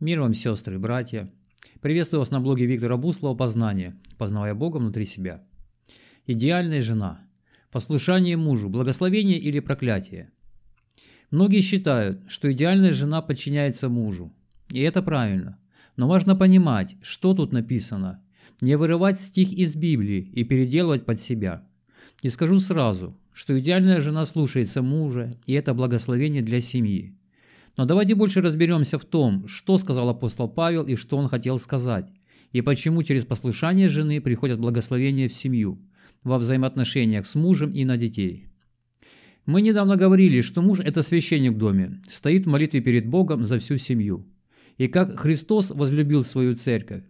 Мир вам, сестры и братья! Приветствую вас на блоге Виктора Буслова «Познание. Познавая Бога внутри себя». Идеальная жена. Послушание мужу. Благословение или проклятие. Многие считают, что идеальная жена подчиняется мужу. И это правильно. Но важно понимать, что тут написано. Не вырывать стих из Библии и переделывать под себя. И скажу сразу, что идеальная жена слушается мужа, и это благословение для семьи. Но давайте больше разберемся в том, что сказал апостол Павел и что он хотел сказать, и почему через послушание жены приходят благословения в семью, во взаимоотношениях с мужем и на детей. Мы недавно говорили, что муж – это священник в доме, стоит в молитве перед Богом за всю семью. И как Христос возлюбил свою церковь,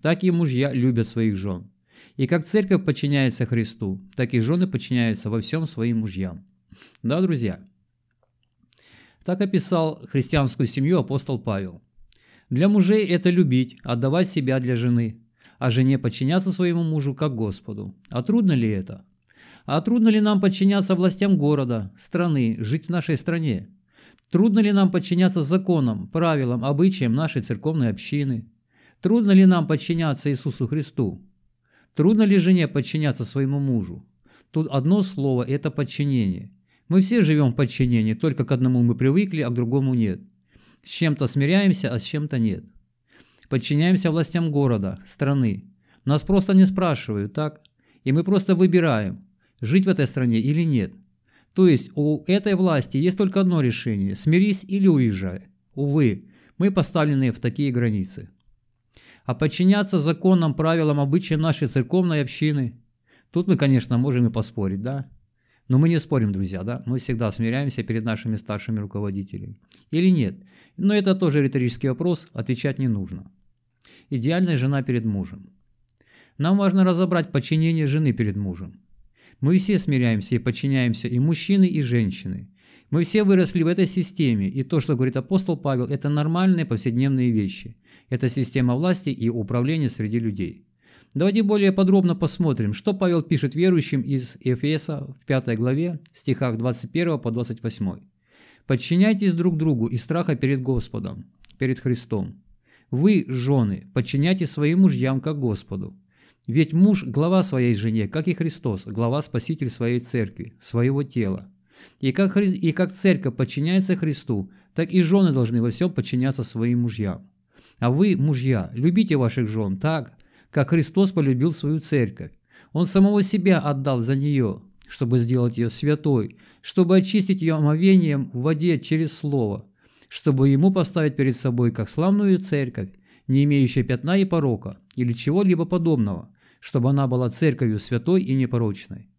так и мужья любят своих жен. И как церковь подчиняется Христу, так и жены подчиняются во всем своим мужьям. Да, друзья? Так описал христианскую семью апостол Павел. Для мужей это любить, отдавать себя для жены, а жене подчиняться своему мужу как Господу. А трудно ли это? А трудно ли нам подчиняться властям города, страны, жить в нашей стране? Трудно ли нам подчиняться законам, правилам, обычаям нашей церковной общины? Трудно ли нам подчиняться Иисусу Христу? Трудно ли жене подчиняться своему мужу? Тут одно слово – это подчинение. Мы все живем в подчинении, только к одному мы привыкли, а к другому нет. С чем-то смиряемся, а с чем-то нет. Подчиняемся властям города, страны. Нас просто не спрашивают, так? И мы просто выбираем, жить в этой стране или нет. То есть у этой власти есть только одно решение – смирись или уезжай. Увы, мы поставлены в такие границы. А подчиняться законам, правилам, обычаям нашей церковной общины – тут мы, конечно, можем и поспорить, да? Но мы не спорим, друзья, да? Мы всегда смиряемся перед нашими старшими руководителями. Или нет? Но это тоже риторический вопрос, отвечать не нужно. Идеальная жена перед мужем. Нам важно разобрать подчинение жены перед мужем. Мы все смиряемся и подчиняемся и мужчины, и женщины. Мы все выросли в этой системе, и то, что говорит апостол Павел, это нормальные повседневные вещи. Это система власти и управления среди людей. Давайте более подробно посмотрим, что Павел пишет верующим из Эфеса в 5 главе, стихах 21 по 28. «Подчиняйтесь друг другу из страха перед Господом, перед Христом. Вы, жены, подчиняйтесь своим мужьям, как Господу. Ведь муж – глава своей жене, как и Христос, глава Спаситель своей церкви, своего тела. И как, Хри... и как церковь подчиняется Христу, так и жены должны во всем подчиняться своим мужьям. А вы, мужья, любите ваших жен так, как Христос полюбил свою церковь. Он самого себя отдал за нее, чтобы сделать ее святой, чтобы очистить ее омовением в воде через слово, чтобы ему поставить перед собой как славную церковь, не имеющая пятна и порока, или чего-либо подобного, чтобы она была церковью святой и непорочной.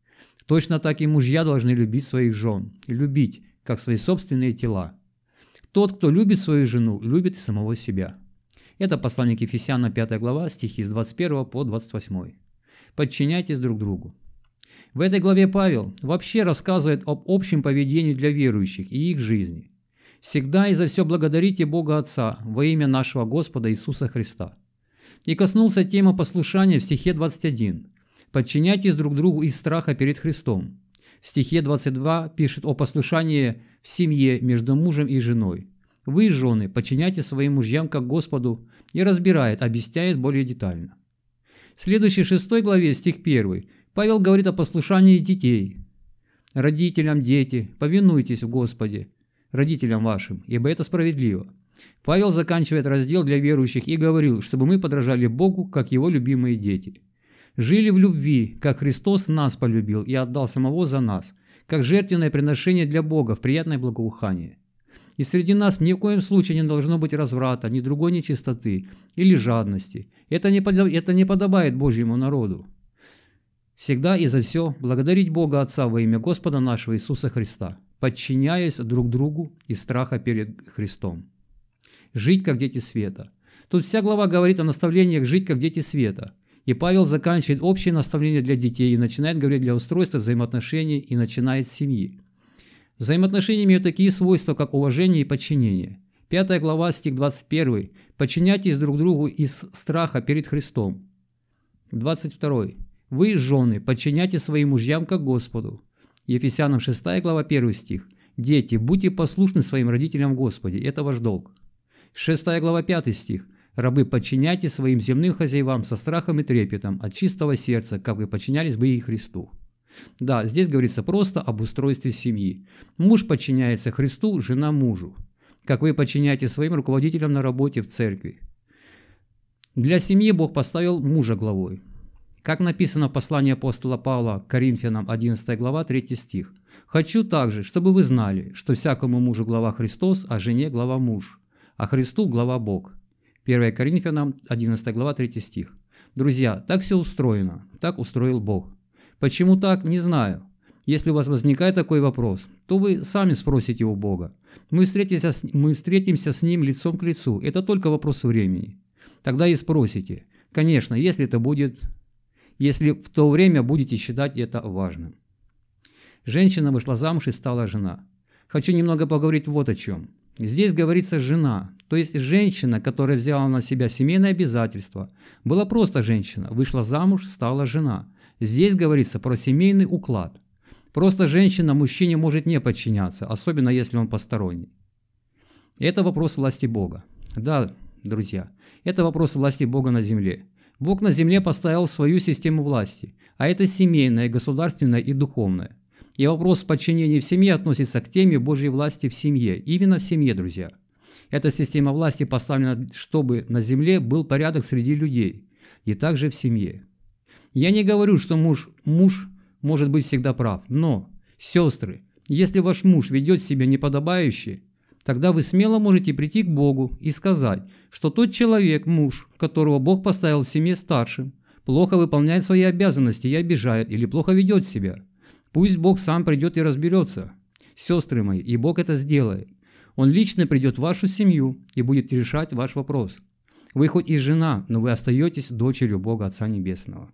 Точно так и мужья должны любить своих жен, любить, как свои собственные тела. Тот, кто любит свою жену, любит и самого себя. Это послание к Ефесянам 5 глава, стихи с 21 по 28. Подчиняйтесь друг другу. В этой главе Павел вообще рассказывает об общем поведении для верующих и их жизни. «Всегда и за все благодарите Бога Отца во имя нашего Господа Иисуса Христа». И коснулся темы послушания в стихе 21. «Подчиняйтесь друг другу из страха перед Христом». В стихе 22 пишет о послушании в семье между мужем и женой. Вы, жены, подчиняйте своим мужьям как Господу и разбирает, объясняет более детально. В следующей шестой главе, стих 1, Павел говорит о послушании детей. «Родителям, дети, повинуйтесь в Господе, родителям вашим, ибо это справедливо». Павел заканчивает раздел для верующих и говорил, чтобы мы подражали Богу, как его любимые дети. «Жили в любви, как Христос нас полюбил и отдал самого за нас, как жертвенное приношение для Бога в приятное благоухание». И среди нас ни в коем случае не должно быть разврата, ни другой нечистоты или жадности. Это не, подоб... это не подобает Божьему народу. Всегда и за все благодарить Бога Отца во имя Господа нашего Иисуса Христа, подчиняясь друг другу из страха перед Христом. Жить, как дети света. Тут вся глава говорит о наставлениях «жить, как дети света». И Павел заканчивает общее наставление для детей и начинает говорить для устройства взаимоотношений и начинает с семьи. Взаимоотношения имеют такие свойства, как уважение и подчинение. 5 глава, стих 21. «Подчиняйтесь друг другу из страха перед Христом». 22. «Вы, жены, подчиняйте своим мужьям, как Господу». Ефесянам 6 глава 1 стих. «Дети, будьте послушны своим родителям Господи, это ваш долг». 6 глава 5 стих. «Рабы, подчиняйте своим земным хозяевам со страхом и трепетом, от чистого сердца, как вы подчинялись бы и Христу». Да, здесь говорится просто об устройстве семьи. Муж подчиняется Христу, жена мужу, как вы подчиняете своим руководителям на работе в церкви. Для семьи Бог поставил мужа главой. Как написано в послании апостола Павла к Коринфянам 11 глава 3 стих. «Хочу также, чтобы вы знали, что всякому мужу глава Христос, а жене глава муж, а Христу глава Бог». 1 Коринфянам 11 глава 3 стих. Друзья, так все устроено, так устроил Бог. Почему так, не знаю. Если у вас возникает такой вопрос, то вы сами спросите у Бога. Мы встретимся, с, мы встретимся с Ним лицом к лицу. Это только вопрос времени. Тогда и спросите. Конечно, если это будет, если в то время будете считать это важным. Женщина вышла замуж и стала жена. Хочу немного поговорить вот о чем. Здесь говорится «жена», то есть женщина, которая взяла на себя семейное обязательство. Была просто женщина, вышла замуж, стала жена. Здесь говорится про семейный уклад. Просто женщина мужчине может не подчиняться, особенно если он посторонний. Это вопрос власти Бога. Да, друзья, это вопрос власти Бога на земле. Бог на земле поставил свою систему власти, а это семейная, государственная и духовная. И вопрос подчинения в семье относится к теме Божьей власти в семье, именно в семье, друзья. Эта система власти поставлена, чтобы на земле был порядок среди людей и также в семье. Я не говорю, что муж, муж может быть всегда прав, но, сестры, если ваш муж ведет себя неподобающе, тогда вы смело можете прийти к Богу и сказать, что тот человек, муж, которого Бог поставил в семье старшим, плохо выполняет свои обязанности и обижает или плохо ведет себя. Пусть Бог сам придет и разберется. Сестры мои, и Бог это сделает. Он лично придет в вашу семью и будет решать ваш вопрос. Вы хоть и жена, но вы остаетесь дочерью Бога Отца Небесного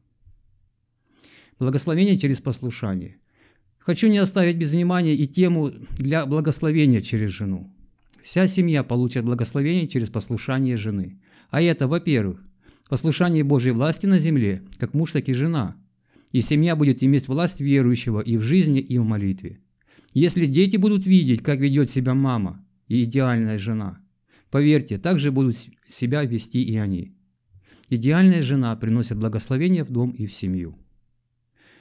благословение через послушание. Хочу не оставить без внимания и тему для благословения через жену. Вся семья получит благословение через послушание жены. А это, во-первых, послушание Божьей власти на земле, как муж, так и жена. И семья будет иметь власть верующего и в жизни, и в молитве. Если дети будут видеть, как ведет себя мама и идеальная жена, поверьте, так же будут себя вести и они. Идеальная жена приносит благословение в дом и в семью.